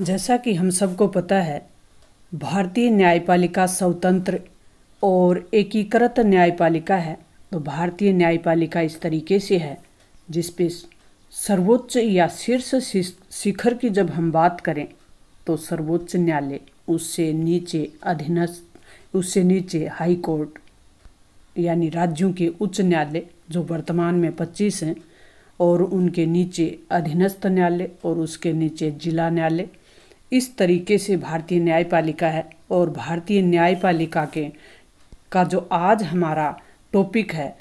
जैसा कि हम सबको पता है भारतीय न्यायपालिका स्वतंत्र और एकीकृत न्यायपालिका है तो भारतीय न्यायपालिका इस तरीके से है जिस पे सर्वोच्च या शीर्ष शिखर की जब हम बात करें तो सर्वोच्च न्यायालय उससे नीचे अधीनस्थ उससे नीचे हाई कोर्ट यानी राज्यों के उच्च न्यायालय जो वर्तमान में 25 हैं और उनके नीचे अधीनस्थ न्यायालय और उसके नीचे जिला न्यायालय इस तरीके से भारतीय न्यायपालिका है और भारतीय न्यायपालिका के का जो आज हमारा टॉपिक है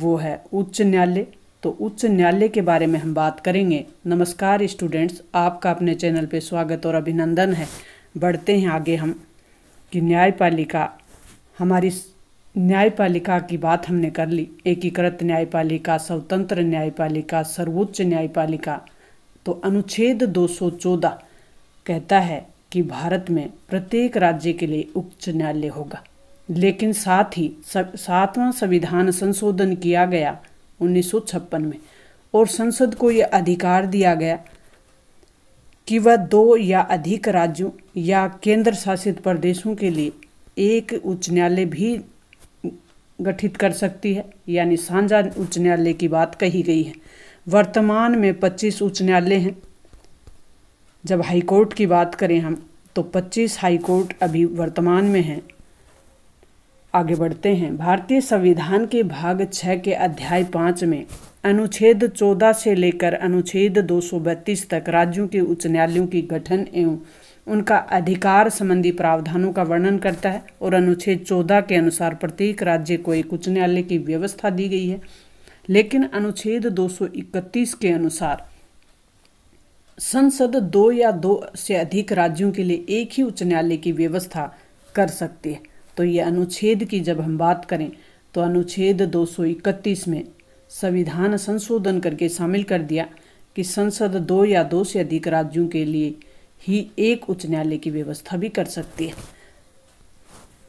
वो है उच्च न्यायालय तो उच्च न्यायालय के बारे में हम बात करेंगे नमस्कार स्टूडेंट्स आपका अपने चैनल पे स्वागत और अभिनंदन है बढ़ते हैं आगे हम कि न्यायपालिका हमारी न्यायपालिका की बात हमने कर ली एकीकृत न्यायपालिका स्वतंत्र न्यायपालिका सर्वोच्च न्यायपालिका तो अनुच्छेद 214 कहता है कि भारत में प्रत्येक राज्य के लिए उच्च न्यायालय होगा लेकिन साथ ही सातवां संविधान संशोधन किया गया उन्नीस में और संसद को यह अधिकार दिया गया कि वह दो या अधिक राज्यों या केंद्र शासित प्रदेशों के लिए एक उच्च न्यायालय भी गठित कर सकती है यानी साझा उच्च न्यायालय की बात कही गई है वर्तमान में 25 उच्च न्यायालय हैं जब हाई कोर्ट की बात करें हम तो 25 हाई कोर्ट अभी वर्तमान में हैं आगे बढ़ते हैं भारतीय संविधान के भाग छः के अध्याय पाँच में अनुच्छेद 14 से लेकर अनुच्छेद 232 तक राज्यों के उच्च न्यायालयों की गठन एवं उनका अधिकार संबंधी प्रावधानों का वर्णन करता है और अनुच्छेद 14 के अनुसार प्रत्येक राज्य को एक उच्च न्यायालय की व्यवस्था दी गई है लेकिन अनुच्छेद 231 के अनुसार संसद दो या दो से अधिक राज्यों के लिए एक ही उच्च न्यायालय की व्यवस्था कर सकती है तो ये अनुच्छेद की जब हम बात करें तो अनुच्छेद 231 में संविधान संशोधन करके शामिल कर दिया कि संसद दो या दो से अधिक राज्यों के लिए ही एक उच्च न्यायालय की व्यवस्था भी कर सकती है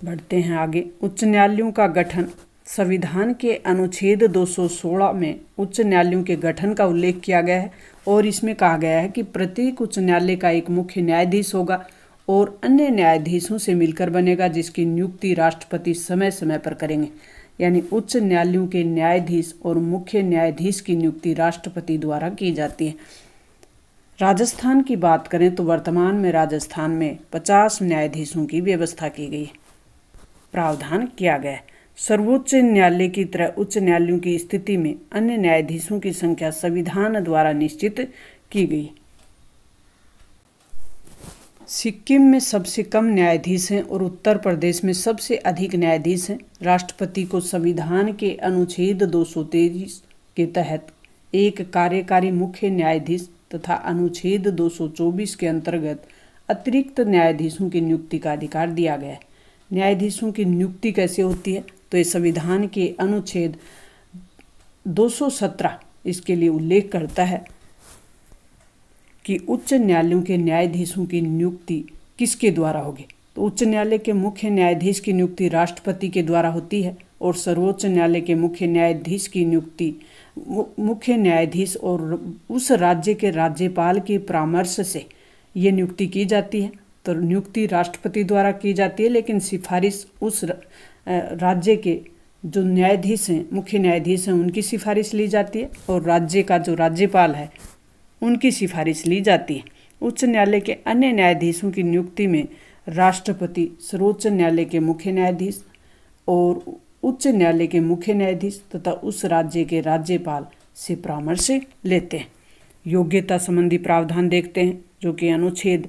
बढ़ते हैं आगे उच्च न्यायालयों का गठन संविधान के अनुच्छेद 216 में उच्च न्यायालयों के गठन का उल्लेख किया गया है और इसमें कहा गया है कि प्रत्येक उच्च न्यायालय का एक मुख्य न्यायाधीश होगा और अन्य न्यायाधीशों से मिलकर बनेगा जिसकी नियुक्ति राष्ट्रपति समय समय पर करेंगे यानी उच्च न्यायालयों के न्यायाधीश और मुख्य न्यायाधीश की नियुक्ति राष्ट्रपति द्वारा की जाती है राजस्थान की बात करें तो वर्तमान में राजस्थान में 50 न्यायाधीशों की व्यवस्था की गई प्रावधान किया गया है सर्वोच्च न्यायालय की तरह उच्च न्यायालयों की स्थिति में अन्य न्यायाधीशों की संख्या संविधान द्वारा निश्चित की गई सिक्किम में सबसे कम न्यायाधीश हैं और उत्तर प्रदेश में सबसे अधिक न्यायाधीश हैं राष्ट्रपति को संविधान के अनुच्छेद दो के तहत एक कार्यकारी मुख्य न्यायाधीश तथा अनुच्छेद 224 के अंतर्गत अतिरिक्त न्यायाधीशों की नियुक्ति का अधिकार दिया गया है न्यायाधीशों की नियुक्ति कैसे होती है तो ये संविधान के अनुच्छेद 217 इसके लिए उल्लेख करता है कि उच्च न्यायालयों के न्यायाधीशों की नियुक्ति किसके द्वारा होगी तो उच्च न्यायालय के मुख्य न्यायाधीश की नियुक्ति राष्ट्रपति के द्वारा होती है और सर्वोच्च न्यायालय के मुख्य न्यायाधीश की नियुक्ति मुख्य न्यायाधीश और उस राज्य के राज्यपाल के परामर्श से ये नियुक्ति की जाती है तो नियुक्ति राष्ट्रपति द्वारा की जाती है लेकिन सिफारिश उस राज्य के जो न्यायाधीश हैं मुख्य न्यायाधीश हैं उनकी सिफारिश ली जाती है और राज्य का जो राज्यपाल है उनकी सिफारिश ली जाती है उच्च न्यायालय के अन्य न्यायाधीशों की नियुक्ति में राष्ट्रपति सर्वोच्च न्यायालय के मुख्य न्यायाधीश और उच्च न्यायालय के मुख्य न्यायाधीश तथा उस राज्य के राज्यपाल से परामर्श लेते हैं योग्यता संबंधी प्रावधान देखते हैं जो कि अनुच्छेद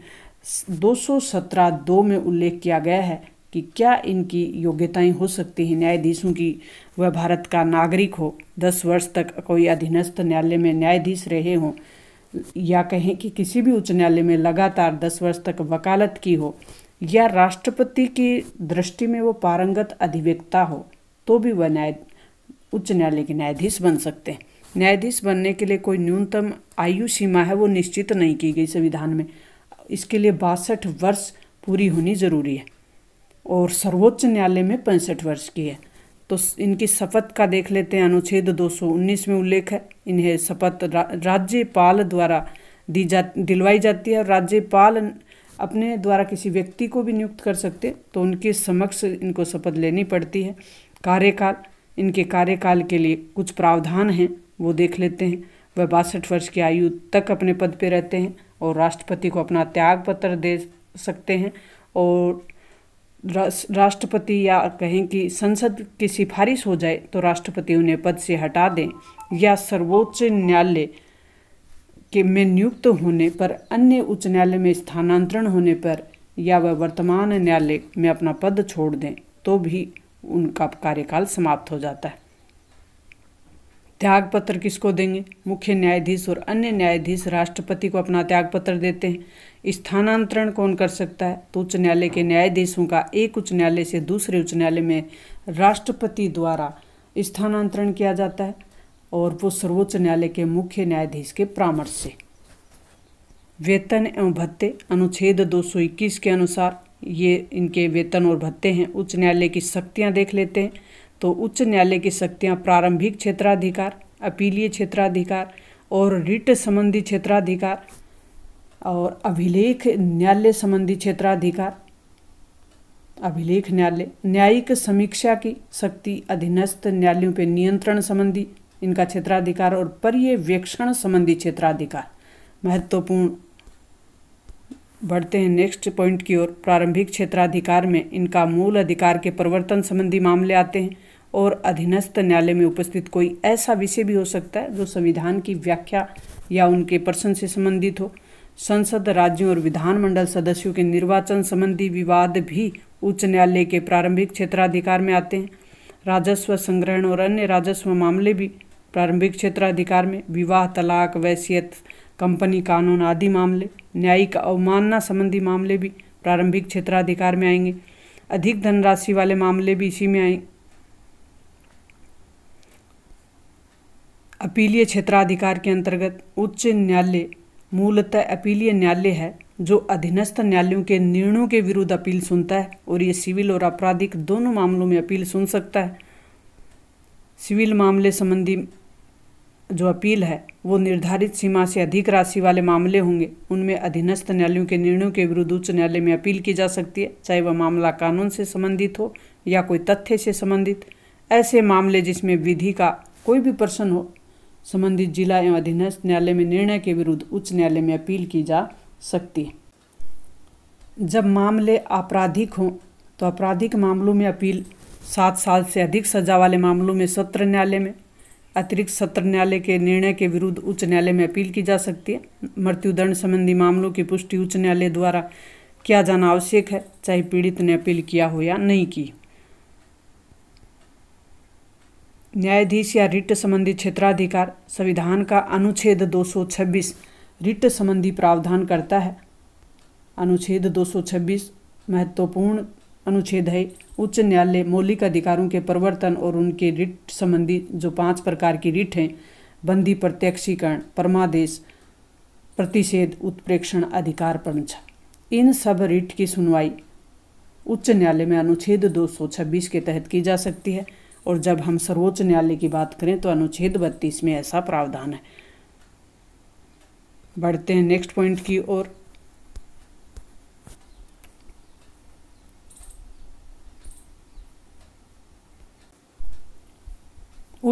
217 दो में उल्लेख किया गया है कि क्या इनकी योग्यताएं हो सकती हैं न्यायाधीशों की वह भारत का नागरिक हो दस वर्ष तक कोई अधीनस्थ न्यायालय में न्यायाधीश रहे हों या कहें कि किसी भी उच्च न्यायालय में लगातार दस वर्ष तक वकालत की हो या राष्ट्रपति की दृष्टि में वो पारंगत अधिवक्ता हो तो भी वह न्याय उच्च न्यायालय के न्यायाधीश बन सकते हैं न्यायाधीश बनने के लिए कोई न्यूनतम आयु सीमा है वो निश्चित नहीं की गई संविधान में इसके लिए बासठ वर्ष पूरी होनी जरूरी है और सर्वोच्च न्यायालय में पैंसठ वर्ष की है तो इनकी शपथ का देख लेते हैं अनुच्छेद 219 में उल्लेख है इन्हें शपथ रा, राज्यपाल द्वारा दी जा दिलवाई जाती है और राज्यपाल अपने द्वारा किसी व्यक्ति को भी नियुक्त कर सकते तो उनके समक्ष इनको शपथ लेनी पड़ती है कार्यकाल इनके कार्यकाल के लिए कुछ प्रावधान हैं वो देख लेते हैं वह बासठ वर्ष की आयु तक अपने पद पर रहते हैं और राष्ट्रपति को अपना त्याग पत्र दे सकते हैं और राष्ट्रपति या कहें कि संसद की सिफारिश हो जाए तो राष्ट्रपति उन्हें पद से हटा दें या सर्वोच्च न्यायालय के में नियुक्त होने पर अन्य उच्च न्यायालय में स्थानांतरण होने पर या वह वर्तमान न्यायालय में अपना पद छोड़ दें तो भी उनका कार्यकाल समाप्त हो जाता है त्यागपत्र किसको देंगे मुख्य न्यायाधीश और अन्य न्यायाधीश राष्ट्रपति को अपना त्यागपत्र देते हैं स्थानांतरण कौन कर सकता है तो उच्च न्यायालय के न्यायाधीशों का एक उच्च न्यायालय से दूसरे उच्च न्यायालय में राष्ट्रपति द्वारा स्थानांतरण किया जाता है और वो सर्वोच्च न्यायालय के मुख्य न्यायाधीश के परामर्श से वेतन एवं भत्ते अनुच्छेद 221 के अनुसार ये इनके वेतन और भत्ते हैं उच्च न्यायालय की शक्तियाँ देख लेते हैं तो उच्च न्यायालय की शक्तियाँ प्रारंभिक क्षेत्राधिकार अपीलीय क्षेत्राधिकार और रिट संबंधी क्षेत्राधिकार और अभिलेख न्यायालय संबंधी क्षेत्राधिकार अभिलेख न्यायालय न्यायिक समीक्षा की शक्ति अधीनस्थ न्यायालयों पर नियंत्रण संबंधी इनका क्षेत्राधिकार और पर्यवेक्षण संबंधी क्षेत्राधिकार महत्वपूर्ण बढ़ते हैं नेक्स्ट पॉइंट की ओर प्रारंभिक क्षेत्राधिकार में इनका मूल अधिकार के प्रवर्तन संबंधी मामले आते हैं और अधीनस्थ न्यायालय में उपस्थित कोई ऐसा विषय भी हो सकता है जो संविधान की व्याख्या या उनके प्रश्न से संबंधित हो संसद राज्यों और विधानमंडल सदस्यों के निर्वाचन संबंधी विवाद भी उच्च न्यायालय के प्रारंभिक क्षेत्राधिकार में आते हैं राजस्व संग्रहण और अन्य राजस्व मामले भी प्रारंभिक क्षेत्राधिकार में विवाह तलाक वैसियत कंपनी कानून आदि मामले न्यायिक अवमानना संबंधी मामले भी प्रारंभिक क्षेत्राधिकार में आएंगे अधिक धनराशि वाले मामले भी इसी में आएंगे अपीलीय क्षेत्राधिकार के अंतर्गत उच्च न्यायालय मूलतः अपीलीय न्यायालय है जो अधीनस्थ न्यायालयों के निर्णयों के विरुद्ध अपील सुनता है और ये सिविल और आपराधिक दोनों मामलों में अपील सुन सकता है सिविल मामले संबंधी जो अपील है वो निर्धारित सीमा से अधिक राशि वाले मामले होंगे उनमें अधीनस्थ न्यायालयों के निर्णयों के विरुद्ध उच्च न्यायालय में अपील की जा सकती है चाहे वह मामला कानून से संबंधित हो या कोई तथ्य से संबंधित ऐसे मामले जिसमें विधि का कोई भी प्रश्न हो संबंधित जिला एवं अधीनस्थ न्यायालय में निर्णय के विरुद्ध उच्च न्यायालय में अपील की जा सकती है जब मामले आपराधिक हों तो आपराधिक मामलों में अपील सात साल से अधिक सजा वाले मामलों में सत्र न्यायालय में अतिरिक्त सत्र न्यायालय के निर्णय के विरुद्ध उच्च न्यायालय में अपील की जा सकती है मृत्युदंड संबंधी मामलों की पुष्टि उच्च न्यायालय द्वारा किया जाना आवश्यक है चाहे पीड़ित ने अपील किया हो या नहीं की न्यायाधीश या रिट संबंधी क्षेत्राधिकार संविधान का अनुच्छेद 226 रिट संबंधी प्रावधान करता है अनुच्छेद 226 महत्वपूर्ण अनुच्छेद है उच्च न्यायालय मौलिक अधिकारों के प्रवर्तन और उनके रिट संबंधी जो पांच प्रकार की रिट हैं बंदी प्रत्यक्षीकरण परमादेश प्रतिषेध उत्प्रेक्षण अधिकार पंच इन सब रिट की सुनवाई उच्च न्यायालय में अनुच्छेद 226 के तहत की जा सकती है और जब हम सर्वोच्च न्यायालय की बात करें तो अनुच्छेद बत्तीस में ऐसा प्रावधान है बढ़ते हैं नेक्स्ट पॉइंट की ओर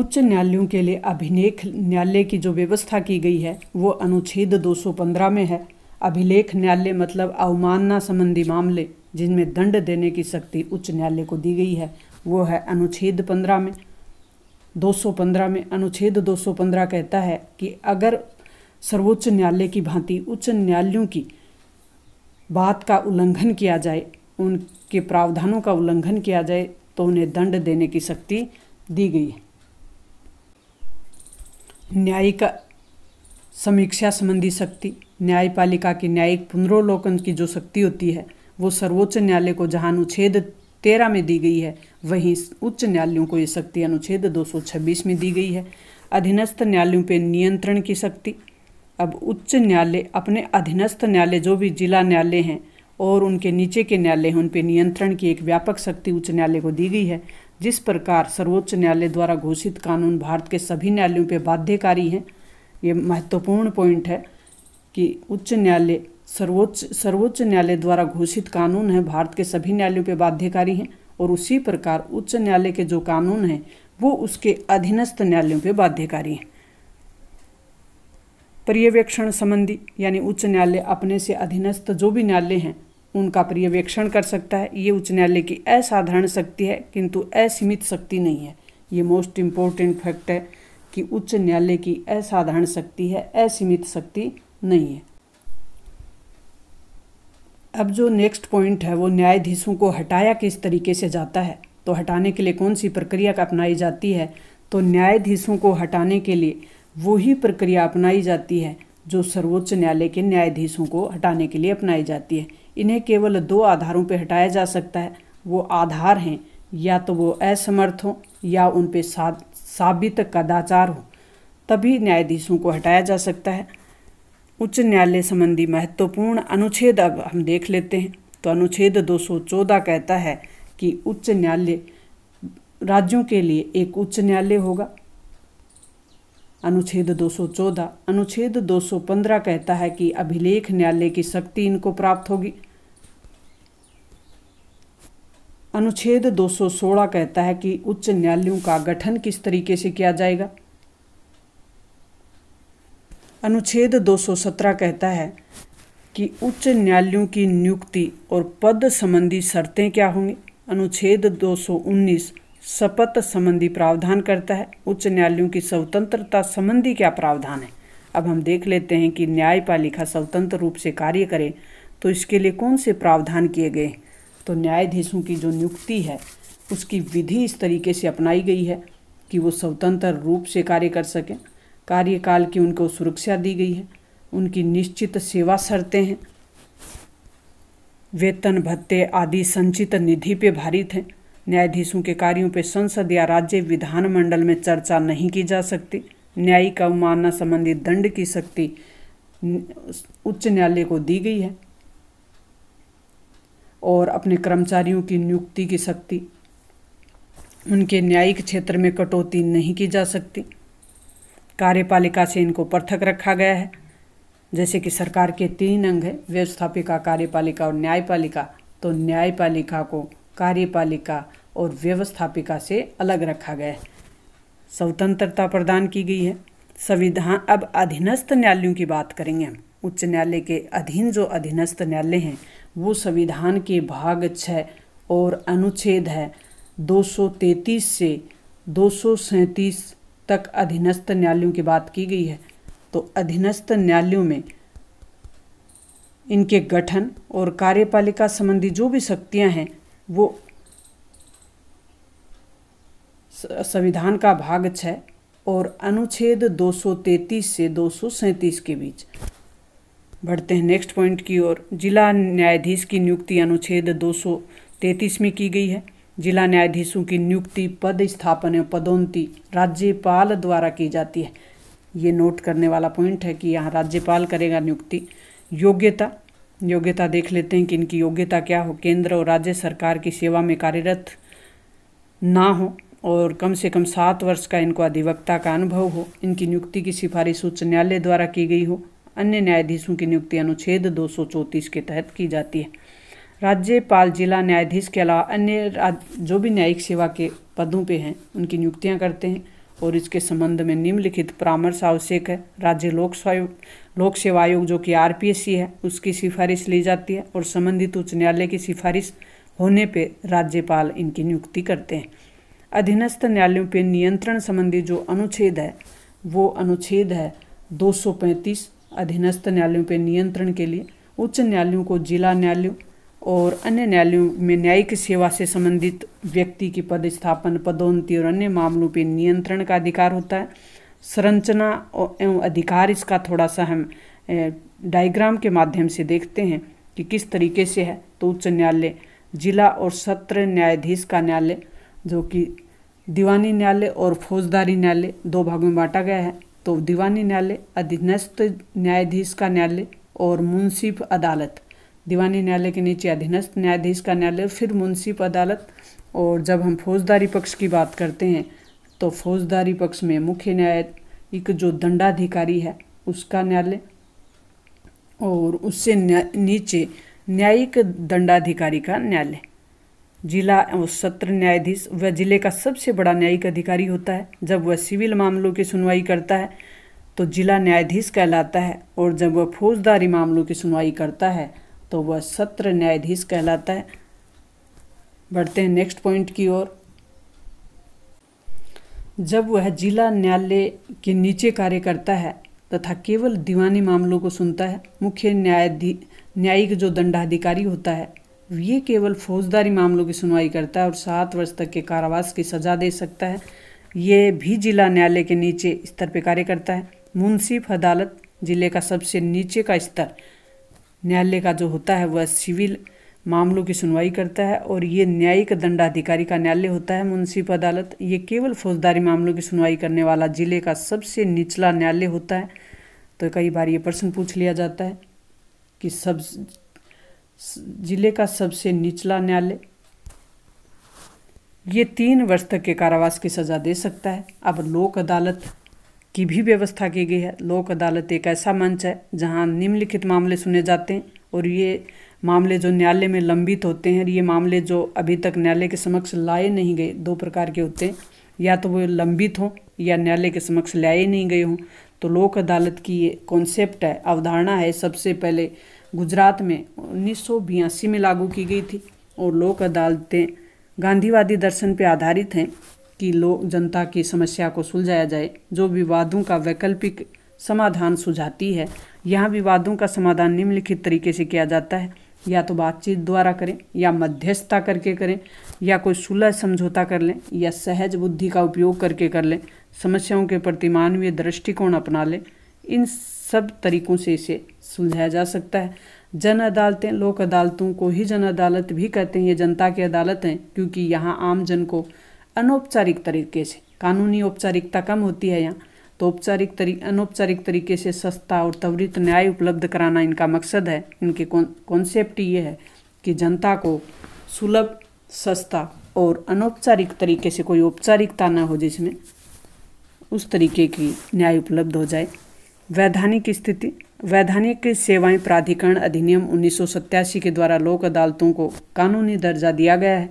उच्च न्यायालयों के लिए अभिलेख न्यायालय की जो व्यवस्था की गई है वो अनुच्छेद 215 में है अभिलेख न्यायालय मतलब अवमानना संबंधी मामले जिनमें दंड देने की शक्ति उच्च न्यायालय को दी गई है वो है अनुच्छेद पंद्रह में 215 में अनुच्छेद 215 कहता है कि अगर सर्वोच्च न्यायालय की भांति उच्च न्यायालयों की बात का उल्लंघन किया जाए उनके प्रावधानों का उल्लंघन किया जाए तो उन्हें दंड देने की शक्ति दी गई है न्यायिक समीक्षा संबंधी शक्ति न्यायपालिका की न्यायिक पुनर्वलोकन की जो शक्ति होती है वो सर्वोच्च न्यायालय को जहाँ अनुच्छेद तेरह में दी गई है वहीं उच्च न्यायालयों को ये शक्ति अनुच्छेद दो में दी गई है अधीनस्थ न्यायालयों पर नियंत्रण की शक्ति अब उच्च न्यायालय अपने अधीनस्थ न्यायालय जो भी जिला न्यायालय हैं और उनके नीचे के न्यायालय हैं उन पर नियंत्रण की एक व्यापक शक्ति उच्च न्यायालय को दी गई है जिस प्रकार सर्वोच्च न्यायालय द्वारा घोषित कानून भारत के सभी न्यायालयों पर बाध्यकारी हैं ये महत्वपूर्ण पॉइंट है कि उच्च न्यायालय सर्वोच्च सर्वोच्च न्यायालय द्वारा घोषित कानून है भारत के सभी न्यायालयों पर बाध्यकारी हैं और उसी प्रकार उच्च न्यायालय के जो कानून हैं वो उसके अधीनस्थ न्यायालयों पर बाध्यकारी हैं पर्यवेक्षण संबंधी यानी उच्च न्यायालय अपने से अधीनस्थ जो भी न्यायालय हैं उनका पर्यवेक्षण कर सकता है ये उच्च न्यायालय की असाधारण शक्ति है किंतु असीमित शक्ति नहीं है ये मोस्ट इम्पोर्टेंट फैक्ट है कि उच्च न्यायालय की असाधारण शक्ति है असीमित शक्ति नहीं है अब जो नेक्स्ट पॉइंट है वो न्यायाधीशों को हटाया किस तरीके से जाता है तो हटाने के लिए कौन सी प्रक्रिया का अपनाई जाती है तो न्यायाधीशों को हटाने के लिए वही प्रक्रिया अपनाई जाती है जो सर्वोच्च न्यायालय के न्यायाधीशों को हटाने के लिए अपनाई जाती है इन्हें केवल दो आधारों पर हटाया जा सकता है वो आधार हैं या तो वो असमर्थ हों या उन पर साबित कदाचार हो तभी न्यायाधीशों को हटाया जा सकता है उच्च न्यायालय संबंधी महत्वपूर्ण अनुच्छेद अब हम देख लेते हैं तो अनुच्छेद 214 कहता है कि उच्च न्यायालय राज्यों के लिए एक उच्च न्यायालय होगा अनुच्छेद 214 अनुच्छेद 215 कहता है कि अभिलेख न्यायालय की शक्ति इनको प्राप्त होगी अनुच्छेद 216 कहता है कि उच्च न्यायालयों का गठन किस तरीके से किया जाएगा अनुच्छेद 217 कहता है कि उच्च न्यायालयों की नियुक्ति और पद संबंधी शर्तें क्या होंगी अनुच्छेद 219 शपथ संबंधी प्रावधान करता है उच्च न्यायालयों की स्वतंत्रता संबंधी क्या प्रावधान है अब हम देख लेते हैं कि न्यायपालिका स्वतंत्र रूप से कार्य करे तो इसके लिए कौन से प्रावधान किए गए तो न्यायाधीशों की जो नियुक्ति है उसकी विधि इस तरीके से अपनाई गई है कि वो स्वतंत्र रूप से कार्य कर सकें कार्यकाल की उनको सुरक्षा दी गई है उनकी निश्चित सेवा शर्तें हैं वेतन भत्ते आदि संचित निधि पे भारित हैं न्यायाधीशों के कार्यों पर संसद या राज्य विधानमंडल में चर्चा नहीं की जा सकती न्यायिक अवमानना संबंधी दंड की शक्ति उच्च न्यायालय को दी गई है और अपने कर्मचारियों की नियुक्ति की शक्ति उनके न्यायिक क्षेत्र में कटौती नहीं की जा सकती कार्यपालिका से इनको पृथक रखा गया है जैसे कि सरकार के तीन अंग हैं व्यवस्थापिका कार्यपालिका और न्यायपालिका तो न्यायपालिका को कार्यपालिका और व्यवस्थापिका से अलग रखा गया है स्वतंत्रता प्रदान की गई है संविधान अब अधीनस्थ न्यायालयों की बात करेंगे हम उच्च न्यायालय के अधीन जो अधीनस्थ न्यायालय हैं वो संविधान के भाग छः और अनुच्छेद है 233 से दो तक अधीनस्थ न्यायालयों की बात की गई है तो अधीनस्थ न्यायालयों में इनके गठन और कार्यपालिका संबंधी जो भी शक्तियां हैं वो संविधान का भाग छः और अनुच्छेद 233 से 237 के बीच बढ़ते हैं नेक्स्ट पॉइंट की ओर जिला न्यायाधीश की नियुक्ति अनुच्छेद 233 में की गई है जिला न्यायाधीशों की नियुक्ति पद स्थापन एवं पदोन्नति राज्यपाल द्वारा की जाती है ये नोट करने वाला पॉइंट है कि यहाँ राज्यपाल करेगा नियुक्ति योग्यता योग्यता देख लेते हैं कि इनकी योग्यता क्या हो केंद्र और राज्य सरकार की सेवा में कार्यरत ना हो और कम से कम सात वर्ष का इनको अधिवक्ता का अनुभव हो इनकी नियुक्ति की सिफारिश उच्च न्यायालय द्वारा की गई हो अन्य न्यायाधीशों की नियुक्ति अनुच्छेद दो के तहत की जाती है राज्यपाल जिला न्यायाधीश के अलावा अन्य जो भी न्यायिक सेवा के पदों पे हैं उनकी नियुक्तियां करते हैं और इसके संबंध में निम्नलिखित परामर्श आवश्यक है राज्य लोक लोक सेवा आयोग जो कि आर है उसकी सिफारिश ली जाती है और संबंधित उच्च न्यायालय की सिफारिश होने पर राज्यपाल इनकी नियुक्ति करते हैं अधीनस्थ न्यायालयों पर नियंत्रण संबंधी जो अनुच्छेद है वो अनुच्छेद है 235 अधीनस्थ न्यायालयों पर नियंत्रण के लिए उच्च न्यायालयों को जिला न्यायालयों और अन्य न्यायालयों में न्यायिक सेवा से संबंधित व्यक्ति की पदस्थापन पदोन्नति और अन्य मामलों पर नियंत्रण का अधिकार होता है संरचना एवं अधिकार इसका थोड़ा सा हम डायग्राम के माध्यम से देखते हैं कि किस तरीके से है तो उच्च न्यायालय जिला और सत्र न्यायाधीश का न्यायालय जो कि दीवानी न्यायालय और फौजदारी न्यायालय दो भागों में बांटा गया है तो दीवानी न्यायालय अधीनस्थ न्यायाधीश का न्यायालय और मुंसिफ अदालत दीवानी न्यायालय के नीचे अधीनस्थ न्यायाधीश का न्यायालय फिर मुंसिप अदालत और जब हम फौजदारी पक्ष की बात करते हैं तो फौजदारी पक्ष में मुख्य न्यायिक जो दंडाधिकारी है उसका न्यायालय और उससे नीचे न्यायिक दंडाधिकारी का न्यायालय जिला और सत्र न्यायाधीश वह जिले का सबसे बड़ा न्यायिक अधिकारी होता है जब वह सिविल मामलों की सुनवाई करता है तो जिला न्यायाधीश कहलाता है और जब वह फौजदारी मामलों की सुनवाई करता है तो वह सत्र न्यायाधीश कहलाता है बढ़ते हैं नेक्स्ट पॉइंट की ओर जब वह जिला न्यायालय के नीचे कार्य करता है तथा केवल दीवानी मामलों को सुनता है मुख्य न्यायाधी न्यायिक जो दंडाधिकारी होता है ये केवल फौजदारी मामलों की सुनवाई करता है और सात वर्ष तक के कारावास की सजा दे सकता है ये भी जिला न्यायालय के नीचे स्तर पर कार्य करता है मुंसिफ अदालत जिले का सबसे नीचे का स्तर न्यायालय का जो होता है वह सिविल मामलों की सुनवाई करता है और ये न्यायिक दंडाधिकारी का न्यायालय होता है मुंसिफ अदालत ये केवल फौजदारी मामलों की सुनवाई करने वाला जिले का सबसे निचला न्यायालय होता है तो कई बार ये प्रश्न पूछ लिया जाता है कि सब जिले का सबसे निचला न्यायालय ये तीन वर्ष तक के कारावास की सज़ा दे सकता है अब लोक अदालत की भी व्यवस्था की गई है लोक अदालत एक ऐसा मंच है जहां निम्नलिखित मामले सुने जाते हैं और ये मामले जो न्यायालय में लंबित होते हैं ये मामले जो अभी तक न्यायालय के समक्ष लाए नहीं गए दो प्रकार के होते हैं या तो वो लंबित हों या न्यायालय के समक्ष लाए नहीं गए हों तो लोक अदालत की ये कॉन्सेप्ट है अवधारणा है सबसे पहले गुजरात में उन्नीस में लागू की गई थी और लोक अदालतें गांधीवादी दर्शन पर आधारित हैं कि लोग जनता की समस्या को सुलझाया जाए जो विवादों का वैकल्पिक समाधान सुझाती है यहाँ विवादों का समाधान निम्नलिखित तरीके से किया जाता है या तो बातचीत द्वारा करें या मध्यस्थता करके करें या कोई सुलह समझौता कर लें या सहज बुद्धि का उपयोग करके कर लें समस्याओं के प्रति मानवीय दृष्टिकोण अपना लें इन सब तरीकों से इसे सुलझाया जा सकता है जन अदालतें लोक अदालतों को ही जन अदालत भी कहते हैं ये जनता की अदालत हैं क्योंकि यहाँ आम जन को अनौपचारिक तरीके से कानूनी औपचारिकता कम होती है यहाँ तो औपचारिक तरीके अनौपचारिक तरीके से सस्ता और त्वरित न्याय उपलब्ध कराना इनका मकसद है इनके कॉन्सेप्ट ये है कि जनता को सुलभ सस्ता और अनौपचारिक तरीके से कोई औपचारिकता ना हो जिसमें उस तरीके की न्याय उपलब्ध हो जाए वैधानिक स्थिति वैधानिक सेवाएं प्राधिकरण अधिनियम उन्नीस के द्वारा लोक अदालतों को कानूनी दर्जा दिया गया है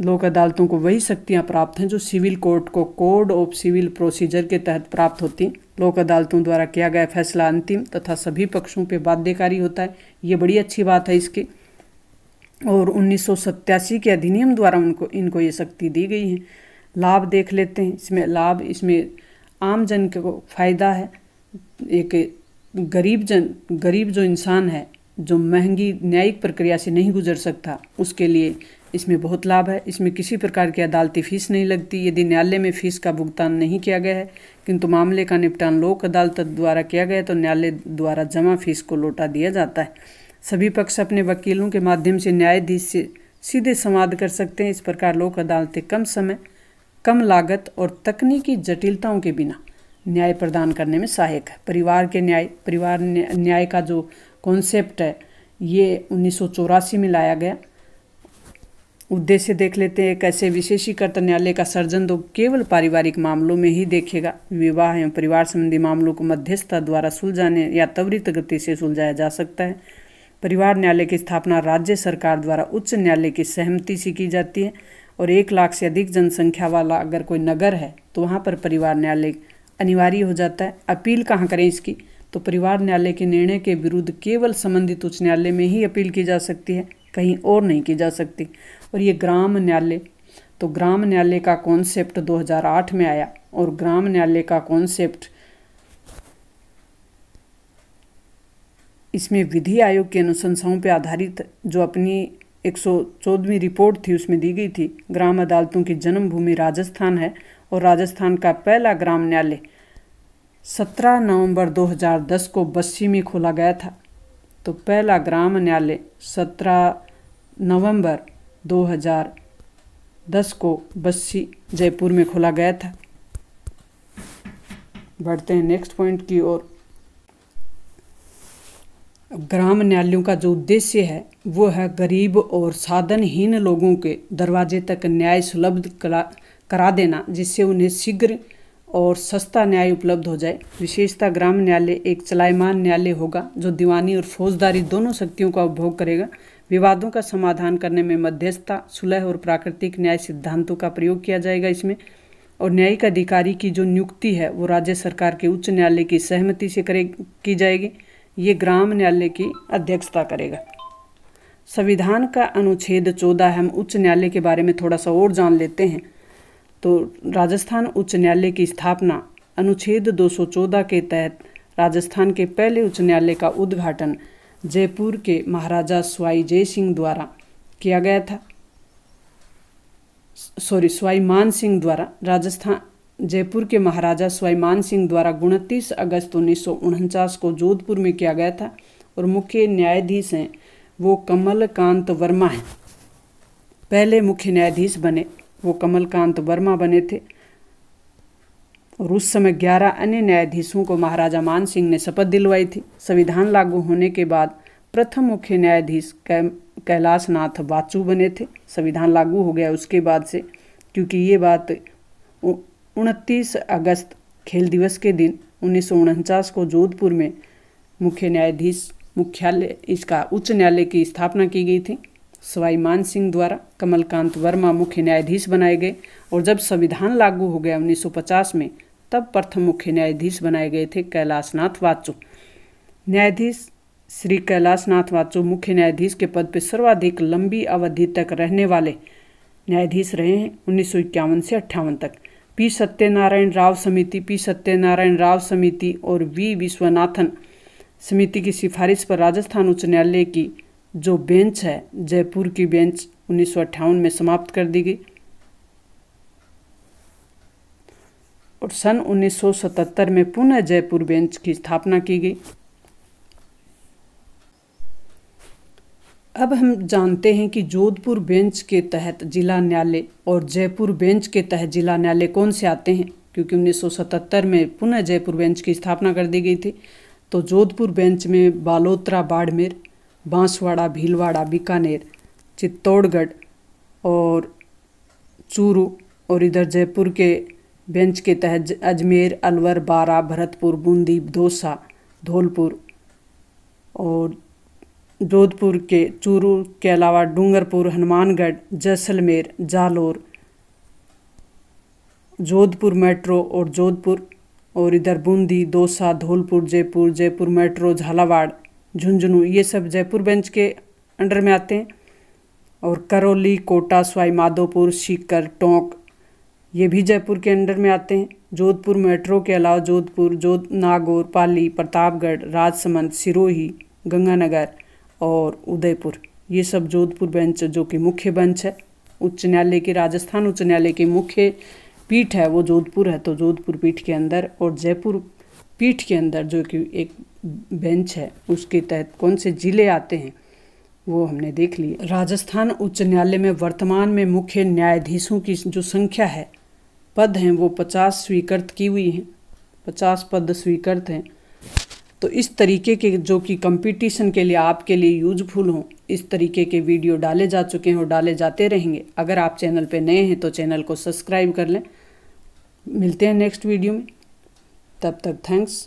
लोक अदालतों को वही शक्तियाँ प्राप्त हैं जो सिविल कोर्ट को कोड ऑफ सिविल प्रोसीजर के तहत प्राप्त होती लोक अदालतों द्वारा किया गया फैसला अंतिम तथा सभी पक्षों पर बाध्यकारी होता है ये बड़ी अच्छी बात है इसकी और उन्नीस के अधिनियम द्वारा उनको इनको ये शक्ति दी गई है लाभ देख लेते हैं इसमें लाभ इसमें आम जन को फायदा है एक गरीब जन गरीब जो इंसान है जो महंगी न्यायिक प्रक्रिया से नहीं गुजर सकता उसके लिए इसमें बहुत लाभ है इसमें किसी प्रकार की अदालती फ़ीस नहीं लगती यदि न्यायालय में फ़ीस का भुगतान नहीं किया गया है किंतु मामले का निपटान लोक अदालत द्वारा किया गया तो न्यायालय द्वारा जमा फ़ीस को लौटा दिया जाता है सभी पक्ष अपने वकीलों के माध्यम से न्यायाधीश से सीधे संवाद कर सकते हैं इस प्रकार लोक अदालतें कम समय कम लागत और तकनीकी जटिलताओं के बिना न्याय प्रदान करने में सहायक है परिवार के न्याय परिवार न्याय का जो कॉन्सेप्ट है ये उन्नीस में लाया गया उद्देश्य देख लेते हैं कैसे विशेषीकृत न्यायालय का सर्जन तो केवल पारिवारिक मामलों में ही देखेगा विवाह एवं परिवार संबंधी मामलों को मध्यस्थता द्वारा सुलझाने या त्वरित गति से सुलझाया जा सकता है परिवार न्यायालय की स्थापना राज्य सरकार द्वारा उच्च न्यायालय की सहमति से की जाती है और एक लाख से अधिक जनसंख्या वाला अगर कोई नगर है तो वहाँ पर परिवार न्यायालय अनिवार्य हो जाता है अपील कहाँ करें इसकी तो परिवार न्यायालय के निर्णय के विरुद्ध केवल संबंधित उच्च न्यायालय में ही अपील की जा सकती है कहीं और नहीं की जा सकती और ये ग्राम न्यायालय तो ग्राम न्यायालय का कॉन्सेप्ट 2008 में आया और ग्राम न्यायालय का कॉन्सेप्ट इसमें विधि आयोग की अनुशंसाओं पर आधारित जो अपनी एक चौदहवीं रिपोर्ट थी उसमें दी गई थी ग्राम अदालतों की जन्मभूमि राजस्थान है और राजस्थान का पहला ग्राम न्यायालय 17 नवंबर 2010 को बस्सी में खोला गया था तो पहला ग्राम न्यायालय 17 नवंबर 2010 को बस्सी जयपुर में खोला गया था बढ़ते हैं नेक्स्ट पॉइंट की ओर ग्राम न्यायालयों का जो उद्देश्य है वो है गरीब और साधनहीन लोगों के दरवाजे तक न्याय सुलभ करा देना जिससे उन्हें शीघ्र और सस्ता न्याय उपलब्ध हो जाए विशेषता ग्राम न्यायालय एक चलायमान न्यायालय होगा जो दीवानी और फौजदारी दोनों शक्तियों का उपभोग करेगा विवादों का समाधान करने में मध्यस्थता सुलह और प्राकृतिक न्याय सिद्धांतों का प्रयोग किया जाएगा इसमें और न्यायिक अधिकारी की जो नियुक्ति है वो राज्य सरकार के उच्च न्यायालय की सहमति से करे की जाएगी ये ग्राम न्यायालय की अध्यक्षता करेगा संविधान का अनुच्छेद चौदह हम उच्च न्यायालय के बारे में थोड़ा सा और जान लेते हैं तो राजस्थान उच्च न्यायालय की स्थापना अनुच्छेद 214 के तहत राजस्थान के पहले उच्च न्यायालय का उद्घाटन जयपुर के महाराजा स्वाई जय सिंह द्वारा किया गया था सॉरी स्वाई मान सिंह द्वारा राजस्थान जयपुर के महाराजा स्वाई मान सिंह द्वारा उनतीस अगस्त उन्नीस को जोधपुर में किया गया था और मुख्य न्यायाधीश हैं वो कमल कांत वर्मा हैं पहले मुख्य न्यायाधीश बने वो कमलकांत वर्मा बने थे और उस समय ग्यारह अन्य न्यायाधीशों को महाराजा मान सिंह ने शपथ दिलवाई थी संविधान लागू होने के बाद प्रथम मुख्य न्यायाधीश कैलाश नाथ बाचू बने थे संविधान लागू हो गया उसके बाद से क्योंकि ये बात उनतीस अगस्त खेल दिवस के दिन उन्नीस को जोधपुर में मुख्य न्यायाधीश मुख्यालय इसका उच्च न्यायालय की स्थापना की गई थी सवाई मान सिंह द्वारा कमलकांत वर्मा मुख्य न्यायाधीश बनाए गए और जब संविधान लागू हो गया 1950 में तब प्रथम मुख्य न्यायाधीश बनाए गए थे कैलाश नाथ वाचो न्यायाधीश श्री कैलाश नाथ वाचो मुख्य न्यायाधीश के पद पर सर्वाधिक लंबी अवधि तक रहने वाले न्यायाधीश रहे हैं उन्नीस से अट्ठावन तक पी सत्यनारायण राव समिति पी सत्यनारायण राव समिति और वी विश्वनाथन समिति की सिफारिश पर राजस्थान उच्च न्यायालय की जो बेंच है जयपुर की बेंच उन्नीस में समाप्त कर दी गई और सन 1977 में पुनः जयपुर बेंच की स्थापना की गई अब हम जानते हैं कि जोधपुर बेंच के तहत जिला न्यायालय और जयपुर बेंच के तहत जिला न्यायालय कौन से आते हैं क्योंकि 1977 में पुनः जयपुर बेंच की स्थापना कर दी गई थी तो जोधपुर बेंच में बालोत्रा बाड़मेर बांसवाड़ा भीलवाड़ा बीकानेर चित्तौड़गढ़ और चूरू और इधर जयपुर के बेंच के तहत अजमेर अलवर बारा भरतपुर बूंदी दौसा धौलपुर और जोधपुर के चूरू के अलावा डूंगरपुर हनुमानगढ़ जैसलमेर जालोर जोधपुर मेट्रो और जोधपुर और इधर बूंदी दौसा धौलपुर जयपुर जयपुर मेट्रो झालावाड़ झुंझुनू ये सब जयपुर बेंच के अंडर में आते हैं और करौली कोटा स्वाई माधोपुर सीकर टोंक ये भी जयपुर के अंडर में आते हैं जोधपुर मेट्रो के अलावा जोधपुर जोध नागौर पाली प्रतापगढ़ राजसमंद सिरोही गंगानगर और उदयपुर ये सब जोधपुर बेंच जो कि मुख्य बेंच है उच्च न्यायालय के राजस्थान उच्च न्यायालय की मुख्य पीठ है वो जोधपुर है तो जोधपुर पीठ के अंदर और जयपुर पीठ के अंदर जो कि एक बेंच है उसके तहत कौन से ज़िले आते हैं वो हमने देख लिए राजस्थान उच्च न्यायालय में वर्तमान में मुख्य न्यायाधीशों की जो संख्या है पद हैं वो पचास स्वीकृत की हुई हैं पचास पद स्वीकृत हैं तो इस तरीके के जो कि कंपटीशन के लिए आपके लिए यूजफुल हों इस तरीके के वीडियो डाले जा चुके हैं और डाले जाते रहेंगे अगर आप चैनल पर नए हैं तो चैनल को सब्सक्राइब कर लें मिलते हैं नेक्स्ट वीडियो में तब तक थैंक्स